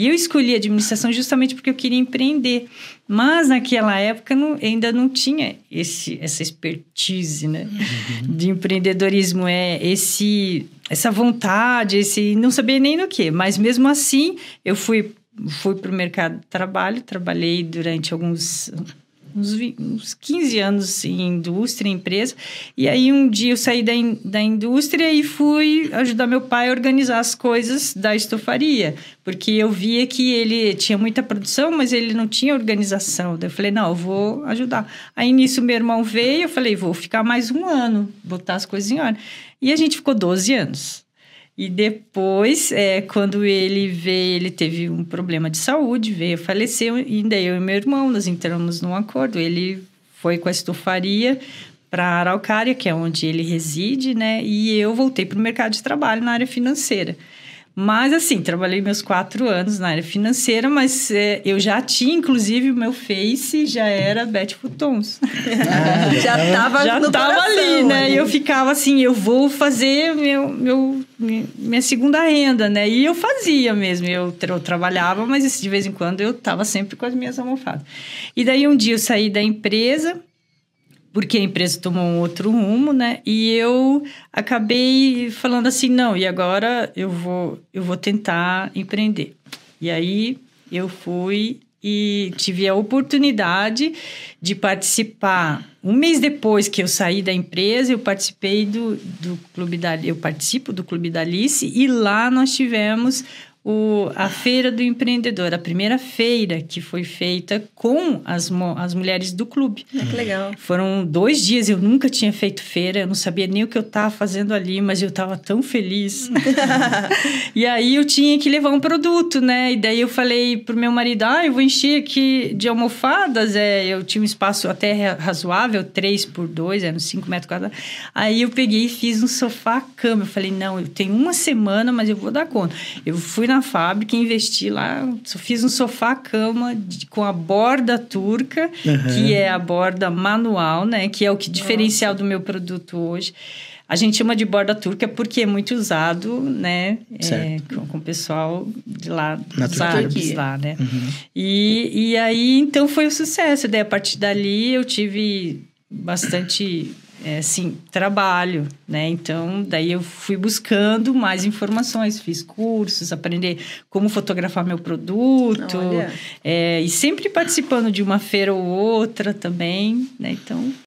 E eu escolhi administração justamente porque eu queria empreender. Mas naquela época não, ainda não tinha esse, essa expertise né? Uhum. de empreendedorismo, é esse, essa vontade, esse não sabia nem no que. Mas mesmo assim, eu fui, fui para o mercado de trabalho, trabalhei durante alguns uns, 20, uns 15 anos assim, em indústria, em empresa. E aí um dia eu saí da, in, da indústria e fui ajudar meu pai a organizar as coisas da estofaria, porque eu via que ele tinha muita produção, mas ele não tinha organização. Daí eu falei, não, eu vou ajudar. Aí nisso meu irmão veio, eu falei, vou ficar mais um ano, botar as coisas em ordem. E a gente ficou 12 anos. E depois, é, quando ele veio, ele teve um problema de saúde, veio falecer, e ainda eu e meu irmão, nós entramos num acordo. Ele foi com a estufaria para Araucária, que é onde ele reside, né? E eu voltei para o mercado de trabalho na área financeira. Mas, assim, trabalhei meus quatro anos na área financeira, mas é, eu já tinha, inclusive, o meu Face já era Beth Futons. Ah, já estava então Já estava ali, né? Ali. Né? E eu ficava assim, eu vou fazer meu, meu, minha segunda renda, né? E eu fazia mesmo. Eu, eu trabalhava, mas de vez em quando eu estava sempre com as minhas almofadas. E daí um dia eu saí da empresa porque a empresa tomou um outro rumo, né? E eu acabei falando assim, não, e agora eu vou, eu vou tentar empreender. E aí eu fui e tive a oportunidade de participar. Um mês depois que eu saí da empresa, eu participei do, do Clube da eu participo do Clube da Alice e lá nós tivemos o, a Feira do Empreendedor, a primeira feira que foi feita com as, as mulheres do clube. É que legal. Foram dois dias, eu nunca tinha feito feira, eu não sabia nem o que eu estava fazendo ali, mas eu estava tão feliz. e aí eu tinha que levar um produto, né? E daí eu falei pro meu marido: ah, eu vou encher aqui de almofadas. É, eu tinha um espaço até razoável, três por dois, eram cinco metros quadrados. Aí eu peguei e fiz um sofá-cama. Eu falei: não, eu tenho uma semana, mas eu vou dar conta. Eu fui na fábrica, investi lá, fiz um sofá-cama com a borda turca, uhum. que é a borda manual, né? Que é o que diferencial Nossa. do meu produto hoje. A gente chama de borda turca porque é muito usado, né? É, com, com, o pessoal de lá, da dos árabes lá, né? Uhum. E, e aí, então, foi um sucesso. Daí, a partir dali, eu tive bastante é, assim, trabalho, né? Então, daí eu fui buscando mais informações, fiz cursos, aprender como fotografar meu produto, é, e sempre participando de uma feira ou outra também, né? Então,